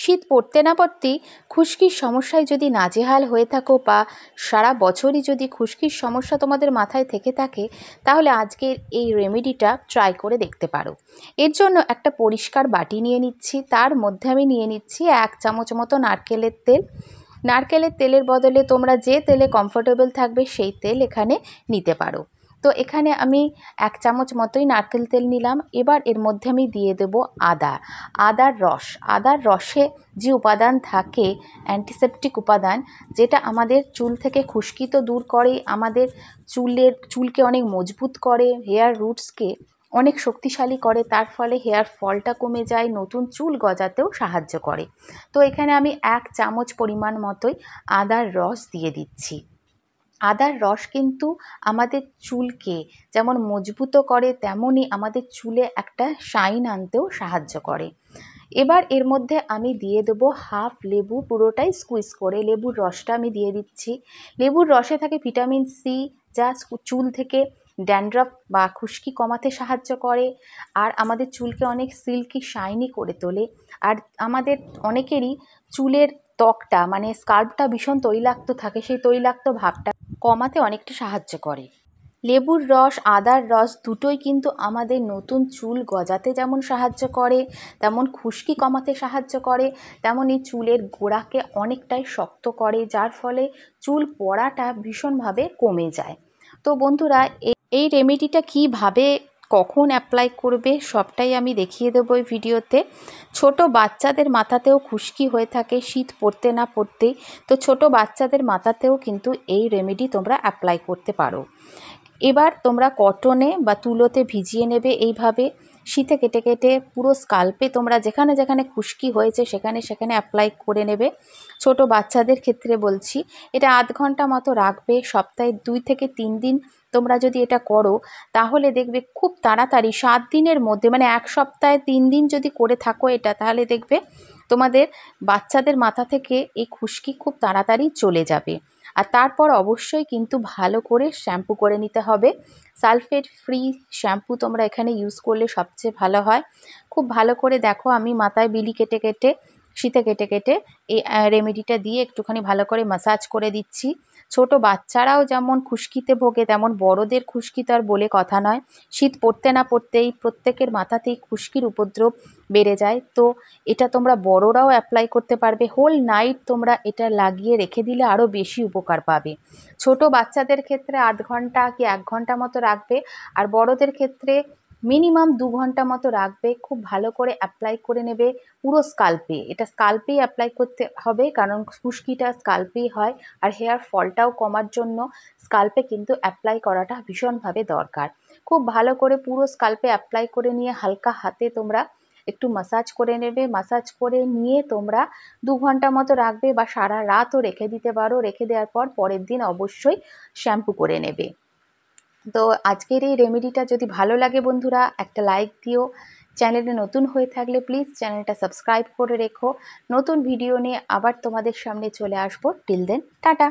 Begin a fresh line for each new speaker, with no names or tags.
শীত পড়তে না পড়তেই খুশকির সমস্যায় যদি নাজেহাল হয়ে থাকো বা সারা বছরই যদি খুশকির সমস্যা তোমাদের মাথায় থেকে থাকে তাহলে আজকের এই রেমেডিটা ট্রাই করে দেখতে পারো এর জন্য একটা পরিষ্কার বাটি নিয়ে নিচ্ছি তার মধ্যে আমি নিয়ে নিচ্ছি এক চামচ মতো নারকেলের তেল নারকেলের তেলের বদলে তোমরা যে তেলে কমফোর্টেবল থাকবে সেই তেল এখানে নিতে পারো তো এখানে আমি এক চামচ মতোই নারকেল তেল নিলাম এবার এর মধ্যে আমি দিয়ে দেব আদা আদার রস আদার রসে যে উপাদান থাকে অ্যান্টিসেপটিক উপাদান যেটা আমাদের চুল থেকে খুশকি তো দূর করে আমাদের চুলের চুলকে অনেক মজবুত করে হেয়ার রুটসকে অনেক শক্তিশালী করে তার ফলে হেয়ার ফলটা কমে যায় নতুন চুল গজাতেও সাহায্য করে তো এখানে আমি এক চামচ পরিমাণ মতোই আদার রস দিয়ে দিচ্ছি আদার রস কিন্তু আমাদের চুলকে যেমন মজবুত করে তেমনই আমাদের চুলে একটা শাইন আনতেও সাহায্য করে এবার এর মধ্যে আমি দিয়ে দেবো হাফ লেবু পুরোটাই স্কুইজ করে লেবুর রসটা আমি দিয়ে দিচ্ছি লেবুর রসে থাকে ভিটামিন সি যা চুল থেকে ড্যান্ড্রফ বা খুশকি কমাতে সাহায্য করে আর আমাদের চুলকে অনেক সিল্কি শাইনি করে তোলে আর আমাদের অনেকেরই চুলের ত্বকটা মানে স্কার্পটা ভীষণ তৈলাক্ত থাকে সেই তৈলাক্ত ভাবটা কমাতে অনেকটা সাহায্য করে লেবুর রস আদার রস দুটোই কিন্তু আমাদের নতুন চুল গজাতে যেমন সাহায্য করে তেমন খুশকি কমাতে সাহায্য করে তেমন এই চুলের গোড়াকে অনেকটাই শক্ত করে যার ফলে চুল পড়াটা ভীষণভাবে কমে যায় তো বন্ধুরা এই রেমেডিটা কীভাবে কখন অ্যাপ্লাই করবে সবটাই আমি দেখিয়ে দেবো ওই ভিডিওতে ছোট বাচ্চাদের মাথাতেও খুশকি হয়ে থাকে শীত পড়তে না পড়তেই তো ছোট বাচ্চাদের মাথাতেও কিন্তু এই রেমেডি তোমরা অ্যাপ্লাই করতে পারো এবার তোমরা কটনে বা তুলোতে ভিজিয়ে নেবে এইভাবে শীতে কেটে কেটে পুরো স্কাল্পে তোমরা যেখানে যেখানে খুশকি হয়েছে সেখানে সেখানে অ্যাপ্লাই করে নেবে ছোট বাচ্চাদের ক্ষেত্রে বলছি এটা আধ ঘন্টা মতো রাখবে সপ্তাহে দুই থেকে তিন দিন তোমরা যদি এটা করো তাহলে দেখবে খুব তাড়াতাড়ি সাত দিনের মধ্যে মানে এক সপ্তাহে তিন দিন যদি করে থাকো এটা তাহলে দেখবে তোমাদের বাচ্চাদের মাথা থেকে এই খুশকি খুব তাড়াতাড়ি চলে যাবে আর তারপর অবশ্যই কিন্তু ভালো করে শ্যাম্পু করে নিতে হবে সালফেট ফ্রি শ্যাম্পু তোমরা এখানে ইউজ করলে সবচেয়ে ভালো হয় খুব ভালো করে দেখো আমি মাথায় বিলি কেটে কেটে শীতে কেটে কেটে এই রেমেডিটা দিয়ে একটুখানি ভালো করে মাসাজ করে দিচ্ছি ছোট বাচ্চারাও যেমন খুশকিতে ভোগে তেমন বড়দের খুশকি তো আর বলে কথা নয় শীত পড়তে না পড়তেই প্রত্যেকের মাথাতেই খুশকির উপদ্রব বেড়ে যায় তো এটা তোমরা বড়রাও অ্যাপ্লাই করতে পারবে হোল নাইট তোমরা এটা লাগিয়ে রেখে দিলে আরও বেশি উপকার পাবে ছোট বাচ্চাদের ক্ষেত্রে আধ ঘন্টা কি এক ঘন্টা মতো রাখবে আর বড়দের ক্ষেত্রে মিনিমাম দু ঘন্টা মতো রাখবে খুব ভালো করে অ্যাপ্লাই করে নেবে পুরো স্কাল্পে এটা স্কাল্পেই অ্যাপ্লাই করতে হবে কারণ খুশকিটা স্কাল্পেই হয় আর হেয়ার ফলটাও কমার জন্য স্কাল্পে কিন্তু অ্যাপ্লাই করাটা ভীষণভাবে দরকার খুব ভালো করে পুরো স্কাল্পে অ্যাপ্লাই করে নিয়ে হালকা হাতে তোমরা একটু মাসাজ করে নেবে মাসাজ করে নিয়ে তোমরা দু ঘন্টা মতো রাখবে বা সারা রাতও রেখে দিতে পারো রেখে দেওয়ার পর পরের দিন অবশ্যই শ্যাম্পু করে নেবে তো আজকের এই রেমেডিটা যদি ভালো লাগে বন্ধুরা একটা লাইক দিও চ্যানেলে নতুন হয়ে থাকলে প্লিজ চ্যানেলটা সাবস্ক্রাইব করে রেখো নতুন ভিডিও নিয়ে আবার তোমাদের সামনে চলে আসবো টিল দেন টাটা